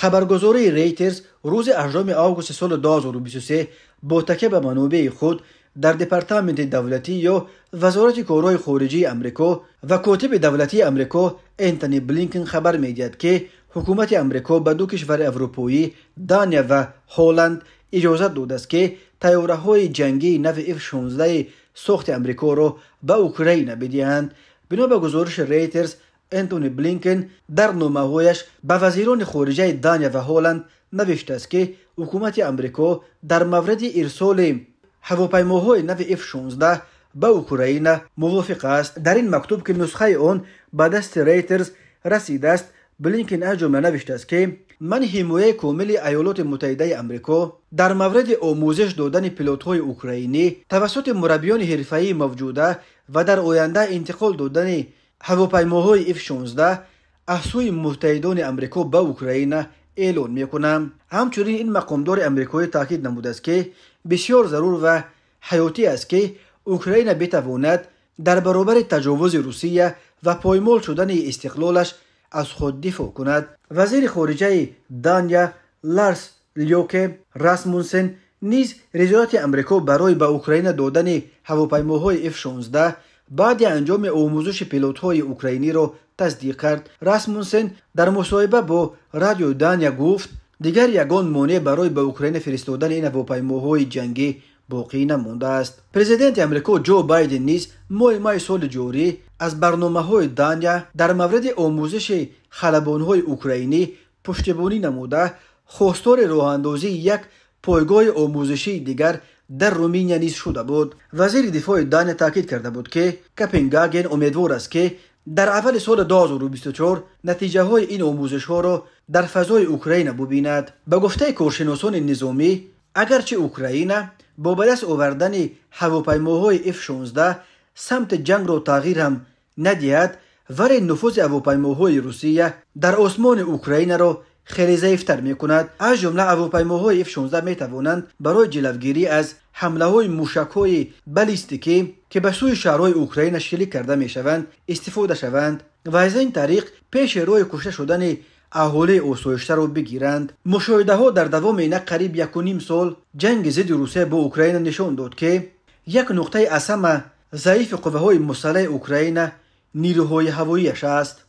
хабаргузории рейтерс рӯзи 8 августи соли 2023 бо така ба манобеи худ дар департаменти давлатӣ ё вазорати корҳои хориҷии амрико ва котиби давлатии амрико энтони блинкен хабар медиҳад ки ҳукумати амрико ба ду кишвари аврупоӣ дания ва ҳоланд иҷозат додааст ки тайёраҳои ҷангии нави ф-16 сохти амрикоро ба украина бидиҳанд бино ба гузориши рейтерс энтони блинкен дар номаҳояш ба вазирони хориҷаи дания ва ҳоланд навиштааст ки ҳукумати амрико дар мавриди ирсоли ҳавопаймоҳои нави ф-16 ба украина мувофиқ аст дар ин мактуб ки нусхаи он ба дасти рейтерс расидааст блинкен аз ҷумла навиштааст ки ман ҳимояи комили аёлоти муттаҳидаи амрико дар мавриди омӯзиш додани пилотҳои украинӣ тавассути мураббиёни ҳирфаии мавҷуда ва дар оянда интиқол додани ҳавопаймоҳои f-16 аз сӯи муттаҳидони амрико ба украина эълон мекунам ҳамчунин ин мақомдори амрикоӣ таъкид намудааст ки бисьёр зарур ва ҳаётӣ аст ки украина бетавонад дар баробари таҷовузи русия ва поймол шудани истиқлолаш аз худ дифоъ кунад вазири хориҷаи дания ларс лёке расмунсен низ ризояти амрико барои ба украина додани ҳавопаймоҳои f-16 баъди анҷоми омӯзиши пилотҳои украиниро тасдиқ кард расмунсен дар мусоҳиба бо радио дания гуфт дигар ягон монеъ барои ба украина фиристодани ин ҳавопаймоҳои ҷангӣ боқӣ намондааст президенти амрико ҷо байден низ моҳи майи соли ҷорӣ аз барномаҳои дания дар мавриди омӯзиши халабонҳои украинӣ пуштибонӣ намуда хостори роҳандозии як пойгоҳи омӯзишии дигар дар руминия низ шуда буд вазири дифои дания таъкид карда буд ки копенгаген умедвор аст ки дар аввали соли 2024 натиҷаҳои ин омӯзишҳоро дар фазои украина бубинад ба гуфтаи коршиносони низомӣ агарчи украина бо ба даст овардани ҳавопаймоҳои ф16 самти ҷангро тағйир ҳам надиҳад вале нуфузи ҳавопаймоҳои русия дар осмони украинаро хеле заифтар мекунад аз ҷумла авопаймоҳои f16 метавонанд барои ҷилавгирӣ аз ҳамлаҳои мушакҳои балистикӣ ки ба сӯи шаҳрҳои украина шилик карда мешаванд истифода шаванд ва аз ин тариқ пеши роҳи кушта шудани аҳолии осоиштаро бигиранд мушоҳидаҳо дар давоми на қариб якуним сол ҷанги зидди русия бо украина нишон дод ки як нуқтаи асама заифи қувваҳои мусаллаҳи украина нирӯҳои ҳавоияш аст